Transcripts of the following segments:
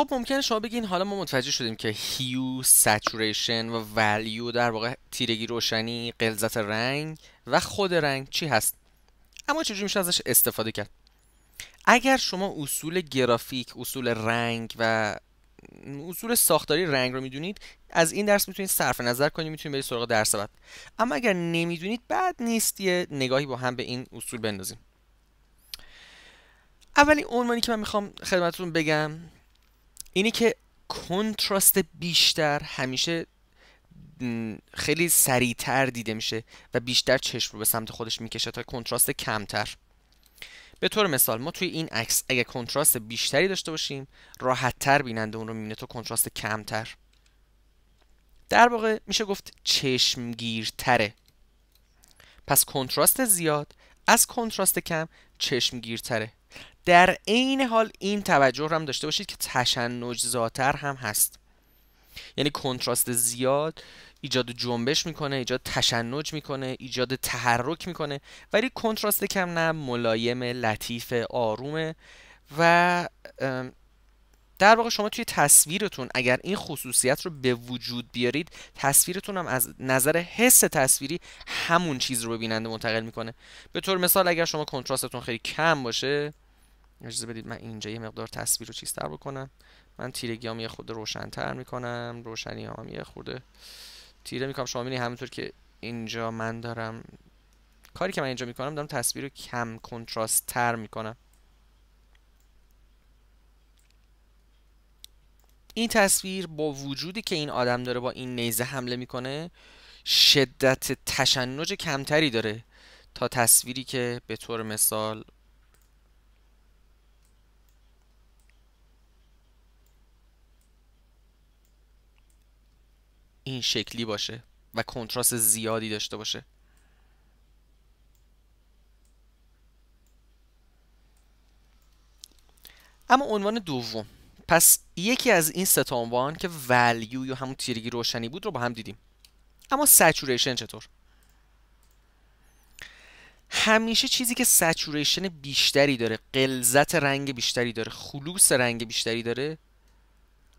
خب ممکنه شما بگین حالا ما متوجه شدیم که هیو، سچوریشن و ولیو در واقع تیرگی روشنی، قلزت رنگ و خود رنگ چی هست اما چجوری میشه ازش استفاده کرد اگر شما اصول گرافیک، اصول رنگ و اصول ساختاری رنگ رو میدونید از این درس میتونید صرف نظر کنید میتونید برید سراغ درس بعد اما اگر نمیدونید بعد نیست یه نگاهی با هم به این اصول بندازیم اولین عنوانی که من میخوام خدمتتون بگم اینی که کنتراست بیشتر همیشه خیلی سریعتر دیده میشه و بیشتر چشم رو به سمت خودش میکشه تا کنتراست کمتر به طور مثال ما توی این عکس اگه کنتراست بیشتری داشته باشیم راحتتر بیننده اون رو میبینه تا کنتراست کمتر در واقع میشه گفت چشمگیرتره پس کنتراست زیاد از کنتراست کم چشمگیرتره در عین حال این توجه رو هم داشته باشید که تشنج زاتر هم هست یعنی کنتراست زیاد ایجاد جنبش میکنه ایجاد تشنج میکنه ایجاد تحرک میکنه ولی کنتراست کم نه ملایم لطیف آرومه و در واقع شما توی تصویرتون اگر این خصوصیت رو به وجود بیارید تصویرتون هم از نظر حس تصویری همون چیز رو به بیننده منتقل میکنه به طور مثال اگر شما کنتراستتون خیلی کم باشه اجازه بدید من اینجا یه مقدار تصویر رو تر بکنم من تیرگی هم یه خود روشنتر میکنم روشنی هم یه خورده تیره میکنم شما میبینید همونطور که اینجا من دارم کاری که من اینجا میکنم دارم تصویر رو کم کنتراست تر میکنم این تصویر با وجودی که این آدم داره با این نیزه حمله میکنه شدت تشنج کمتری داره تا تصویری که به طور مثال این شکلی باشه و کنتراست زیادی داشته باشه اما عنوان دوم پس یکی از این سه عنوان که ولیو یا همون تیرگی روشنی بود رو با هم دیدیم اما سچوریشن چطور همیشه چیزی که سچوریشن بیشتری داره قلزت رنگ بیشتری داره خلوص رنگ بیشتری داره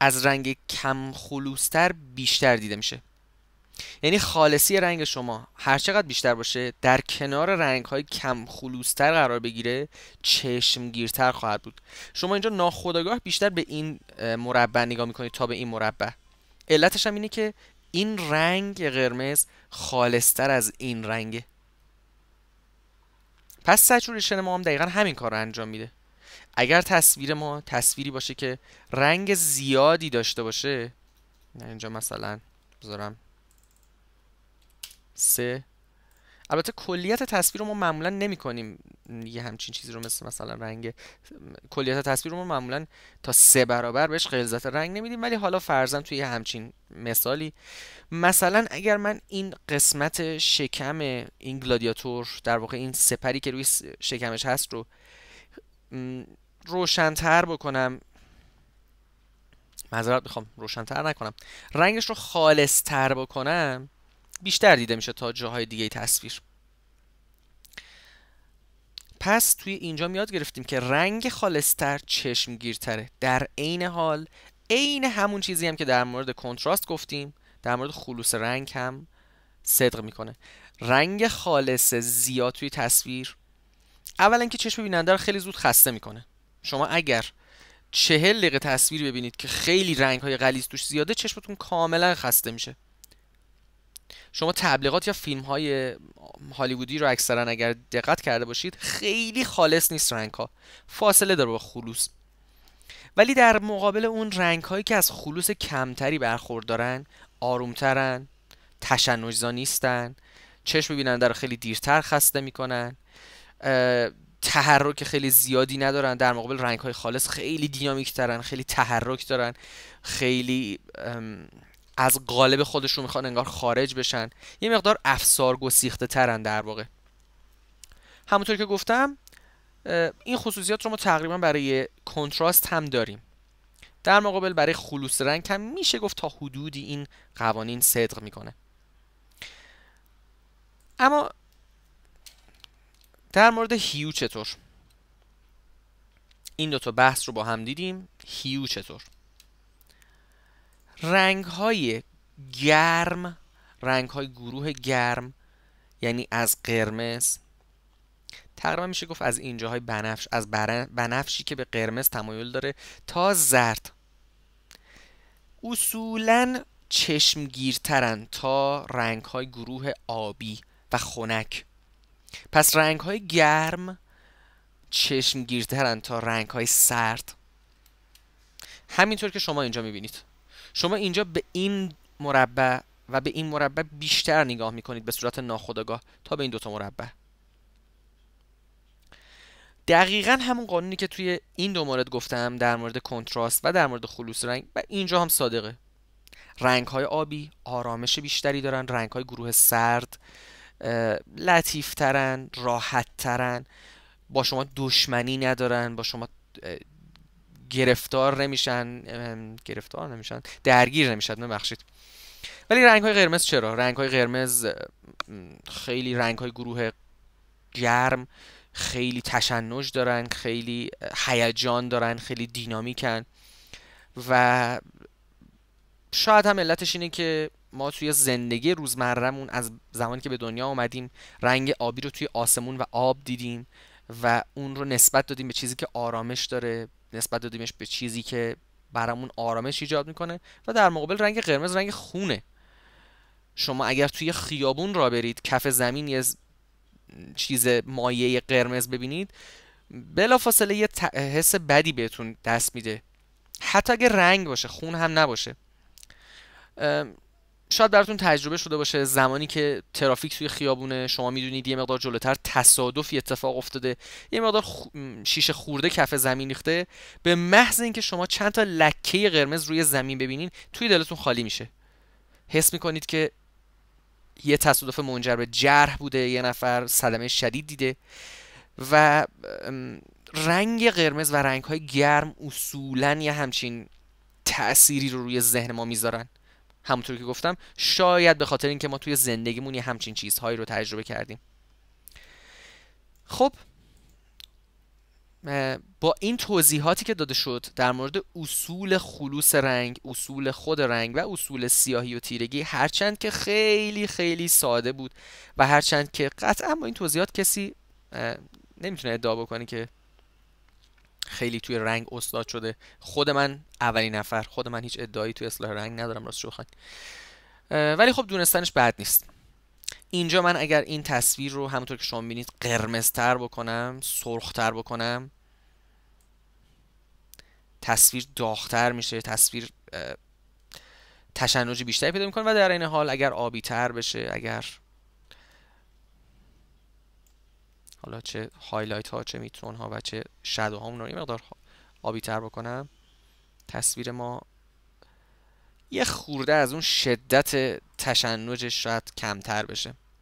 از رنگ کم خلوستر بیشتر دیده میشه یعنی خالصی رنگ شما هر چقدر بیشتر باشه در کنار رنگ های کم خلوستر قرار بگیره چشمگیرتر خواهد بود شما اینجا ناخودآگاه بیشتر به این مربع نگاه میکنید تا به این مربع علتش هم اینه که این رنگ قرمز خالصتر از این رنگه پس سچوریشن ما هم دقیقا همین کار رو انجام میده اگر تصویر ما تصویری باشه که رنگ زیادی داشته باشه اینجا مثلا بذارم سه البته کلیت تصویر رو ما معمولا نمی کنیم یه همچین چیزی رو مثل مثلا رنگ کلیت تصویر رو ما معمولا تا سه برابر بهش غلظت رنگ نمیدیم ولی حالا فرضاً توی همچین مثالی مثلا اگر من این قسمت شکم این گلادیاتور در واقع این سپری که روی شکمش هست رو روشنتر بکنم مذارت میخوام روشنتر نکنم رنگش رو خالصتر بکنم بیشتر دیده میشه تا جاهای دیگه تصویر پس توی اینجا میاد گرفتیم که رنگ خالصتر گیرتره در عین حال عین همون چیزی هم که در مورد کنتراست گفتیم در مورد خلوص رنگ هم صدق میکنه رنگ خالص زیاد توی تصویر اولا که چشم بیننده رو خیلی زود خسته میکنه شما اگر چهل دقیقه تصویر ببینید که خیلی رنگ های غلیظ توش زیاده چشمتون کاملا خسته میشه شما تبلیغات یا فیلم های هالیوودی رو اکثرا اگر دقت کرده باشید خیلی خالص نیست رنگ ها فاصله داره با خلوص ولی در مقابل اون رنگ هایی که از خلوص کمتری برخوردارن آرومترن تشنجزا نیستن چشم بیننده رو خیلی دیرتر خسته میکنن تحرک خیلی زیادی ندارن در مقابل رنگ های خالص خیلی دینامیک ترن خیلی تحرک دارن خیلی از قالب خودشون میخوان انگار خارج بشن یه مقدار افسار گسیخته ترن در واقع همونطور که گفتم این خصوصیات رو ما تقریبا برای کنتراست هم داریم در مقابل برای خلوص رنگ هم میشه گفت تا حدودی این قوانین صدق میکنه اما در مورد هیو چطور این تا بحث رو با هم دیدیم هیو چطور رنگ های گرم رنگ های گروه گرم یعنی از قرمز تقریبا میشه گفت از اینجاهای بنفش از بنفشی که به قرمز تمایل داره تا زرد اصولا چشمگیرترن تا رنگ های گروه آبی و خنک پس رنگ های گرم چشمگیرترن تا رنگ های سرد همینطور که شما اینجا میبینید شما اینجا به این مربع و به این مربع بیشتر نگاه میکنید به صورت ناخودآگاه تا به این دوتا مربع دقیقا همون قانونی که توی این دو مورد گفتم در مورد کنتراست و در مورد خلوص رنگ و اینجا هم صادقه رنگ های آبی آرامش بیشتری دارن رنگ های گروه سرد لطیفترن راحتترن با شما دشمنی ندارن با شما گرفتار نمیشن گرفتار نمیشن درگیر نمیشن ببخشید ولی رنگ های قرمز چرا رنگ های قرمز خیلی رنگ های گروه گرم خیلی تشنج دارن خیلی هیجان دارن خیلی دینامیکن و شاید هم علتش اینه که ما توی زندگی روزمرهمون از زمانی که به دنیا آمدیم رنگ آبی رو توی آسمون و آب دیدیم و اون رو نسبت دادیم به چیزی که آرامش داره نسبت دادیمش به چیزی که برامون آرامش ایجاد میکنه و در مقابل رنگ قرمز رنگ خونه شما اگر توی خیابون را برید کف زمین یه چیز مایه قرمز ببینید بلافاصله یه حس بدی بهتون دست میده حتی اگه رنگ باشه خون هم نباشه شاید براتون تجربه شده باشه زمانی که ترافیک توی خیابونه شما میدونید یه مقدار جلوتر تصادفی اتفاق افتاده یه مقدار شیشه خورده کف زمین ریخته به محض اینکه شما چند تا لکه قرمز روی زمین ببینین توی دلتون خالی میشه حس میکنید که یه تصادف منجر به جرح بوده یه نفر صدمه شدید دیده و رنگ قرمز و رنگ های گرم اصولا یه همچین تأثیری رو روی ذهن ما میذارن همونطور که گفتم شاید به خاطر اینکه ما توی زندگیمون یه همچین چیزهایی رو تجربه کردیم خب با این توضیحاتی که داده شد در مورد اصول خلوص رنگ اصول خود رنگ و اصول سیاهی و تیرگی هرچند که خیلی خیلی ساده بود و هرچند که قطعا با این توضیحات کسی نمیتونه ادعا بکنه که خیلی توی رنگ استاد شده خود من اولین نفر خود من هیچ ادعایی توی اصلاح رنگ ندارم راست شوخان ولی خب دونستنش بد نیست اینجا من اگر این تصویر رو همونطور که شما میبینید قرمزتر بکنم سرختر بکنم تصویر داختر میشه تصویر تشنج بیشتری پیدا میکنه و در این حال اگر آبی تر بشه اگر حالا چه هایلایت ها چه میتون ها و چه شدو ها رو یه مقدار آبی تر بکنم تصویر ما یه خورده از اون شدت تشنجش شاید کمتر بشه